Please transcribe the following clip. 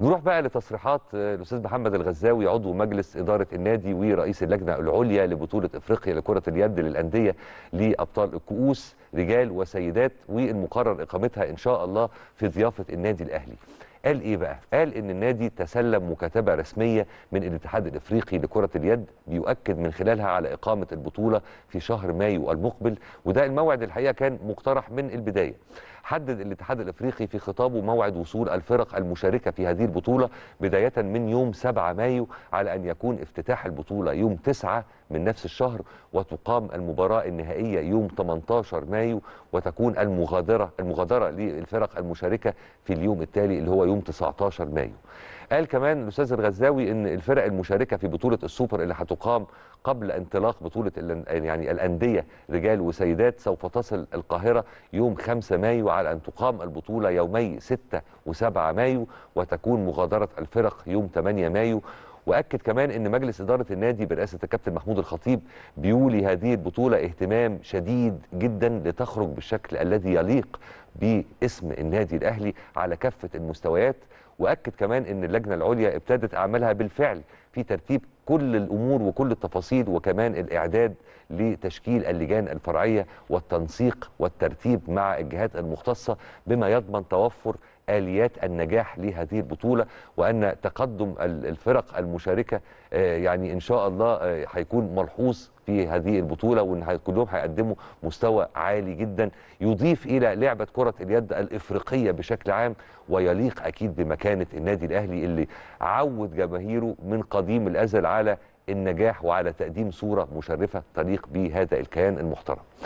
نروح بقى لتصريحات آه، الاستاذ محمد الغزاوي عضو مجلس اداره النادي ورئيس اللجنه العليا لبطوله افريقيا لكره اليد للانديه لابطال الكؤوس رجال وسيدات والمقرر اقامتها ان شاء الله في ضيافه النادي الاهلي قال ايه بقى قال ان النادي تسلم مكاتبه رسميه من الاتحاد الافريقي لكره اليد بيؤكد من خلالها على اقامه البطوله في شهر مايو المقبل وده الموعد الحقيقه كان مقترح من البدايه حدد الاتحاد الافريقي في خطابه موعد وصول الفرق المشاركه في هذه البطوله بدايه من يوم 7 مايو على ان يكون افتتاح البطوله يوم 9 من نفس الشهر وتقام المباراه النهائيه يوم 18 مايو مايو وتكون المغادره المغادره للفرق المشاركه في اليوم التالي اللي هو يوم 19 مايو. قال كمان الاستاذ الغزاوي ان الفرق المشاركه في بطوله السوبر اللي هتقام قبل انطلاق بطوله يعني الانديه رجال وسيدات سوف تصل القاهره يوم 5 مايو على ان تقام البطوله يومي 6 و7 مايو وتكون مغادره الفرق يوم 8 مايو واكد كمان ان مجلس اداره النادي برئاسه الكابتن محمود الخطيب بيولي هذه البطوله اهتمام شديد جدا لتخرج بالشكل الذي يليق باسم النادي الاهلي على كافه المستويات واكد كمان ان اللجنه العليا ابتدت اعمالها بالفعل في ترتيب كل الامور وكل التفاصيل وكمان الاعداد لتشكيل اللجان الفرعيه والتنسيق والترتيب مع الجهات المختصه بما يضمن توفر اليات النجاح لهذه البطوله وان تقدم الفرق المشاركه آه، يعني ان شاء الله آه، هيكون ملحوظ في هذه البطوله وان كلهم هيقدموا مستوى عالي جدا يضيف الى لعبه كره اليد الافريقيه بشكل عام ويليق اكيد بمكانه النادي الاهلي اللي عود جماهيره من قديم الازل على النجاح وعلى تقديم صوره مشرفه تليق بهذا الكيان المحترم